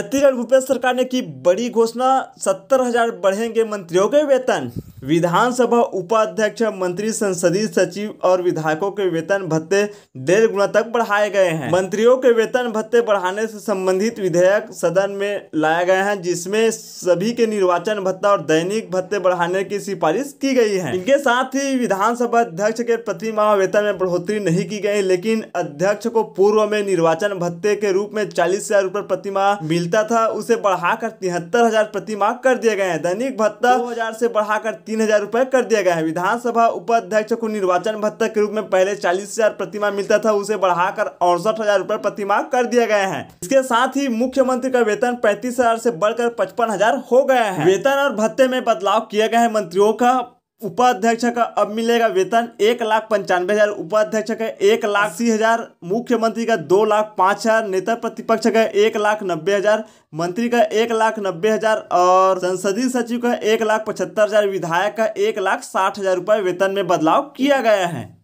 छत्तीसगढ़ भूपेश सरकार ने की बड़ी घोषणा सत्तर हजार बढ़ेंगे मंत्रियों के वेतन विधानसभा उपाध्यक्ष मंत्री संसदीय सचिव और विधायकों के वेतन भत्ते डेढ़ गुना तक बढ़ाए गए हैं मंत्रियों के वेतन भत्ते बढ़ाने से संबंधित विधेयक सदन में लाए गए हैं जिसमें सभी के निर्वाचन भत्ता और दैनिक भत्ते बढ़ाने की सिफारिश की गई है इनके साथ ही विधानसभा अध्यक्ष के प्रति माह वेतन में बढ़ोतरी नहीं की गई लेकिन अध्यक्ष को पूर्व में निर्वाचन भत्ते के रूप में चालीस हजार रूपए प्रतिमाह मिलता था उसे बढ़ाकर तिहत्तर हजार प्रतिमाह कर दिए गए हैं दैनिक भत्ता दो हजार से बढ़ाकर तीन हजार रुपए कर दिया गया है विधानसभा उपाध्यक्ष को निर्वाचन भत्ता के रूप में पहले चालीस हजार प्रतिमा मिलता था उसे बढ़ाकर अड़सठ हजार रूपए प्रतिमा कर दिया गया है इसके साथ ही मुख्यमंत्री का वेतन पैंतीस हजार से बढ़कर पचपन हजार हो गया है वेतन और भत्ते में बदलाव किया गया है मंत्रियों का उपाध्यक्ष का अब मिलेगा वेतन एक लाख पंचानवे हजार उपाध्यक्ष का एक लाख अस्सी हजार मुख्यमंत्री का दो लाख पाँच हजार नेता प्रतिपक्ष का एक लाख नब्बे हजार मंत्री का एक लाख नब्बे हजार और संसदीय सचिव का एक लाख पचहत्तर हजार विधायक का एक लाख साठ हजार रुपये वेतन में बदलाव किया गया है